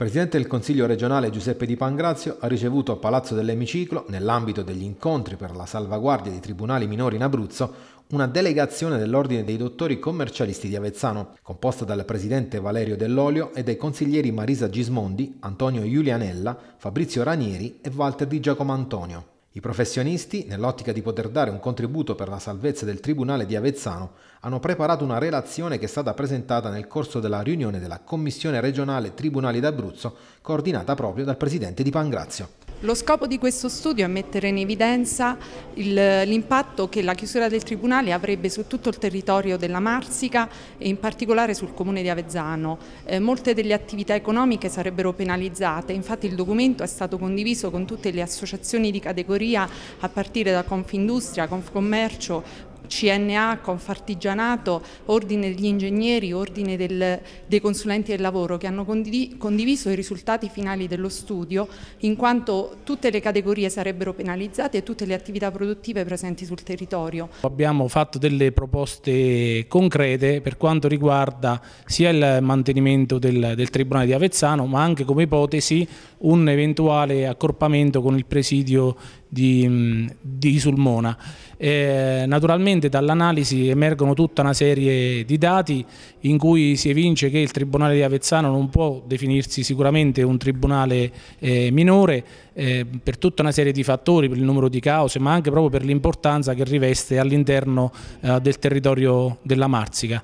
Presidente del Consiglio regionale Giuseppe Di Pangrazio ha ricevuto a Palazzo dell'Emiciclo, nell'ambito degli incontri per la salvaguardia dei tribunali minori in Abruzzo, una delegazione dell'Ordine dei Dottori Commercialisti di Avezzano, composta dal presidente Valerio Dell'Olio e dai consiglieri Marisa Gismondi, Antonio Giulianella, Fabrizio Ranieri e Walter Di Giacomo Antonio. I professionisti, nell'ottica di poter dare un contributo per la salvezza del Tribunale di Avezzano, hanno preparato una relazione che è stata presentata nel corso della riunione della Commissione regionale Tribunali d'Abruzzo, coordinata proprio dal presidente di Pangrazio. Lo scopo di questo studio è mettere in evidenza l'impatto che la chiusura del Tribunale avrebbe su tutto il territorio della Marsica e in particolare sul Comune di Avezzano. Eh, molte delle attività economiche sarebbero penalizzate, infatti il documento è stato condiviso con tutte le associazioni di categoria a partire da Confindustria, Confcommercio, CNA, Confartigianato, Ordine degli Ingegneri, Ordine del, dei Consulenti del Lavoro che hanno condiviso i risultati finali dello studio in quanto tutte le categorie sarebbero penalizzate e tutte le attività produttive presenti sul territorio. Abbiamo fatto delle proposte concrete per quanto riguarda sia il mantenimento del, del Tribunale di Avezzano ma anche come ipotesi un eventuale accorpamento con il presidio di, mm, di Sulmona. Eh, naturalmente dall'analisi emergono tutta una serie di dati in cui si evince che il Tribunale di Avezzano non può definirsi sicuramente un tribunale eh, minore eh, per tutta una serie di fattori, per il numero di cause, ma anche proprio per l'importanza che riveste all'interno eh, del territorio della Marsica.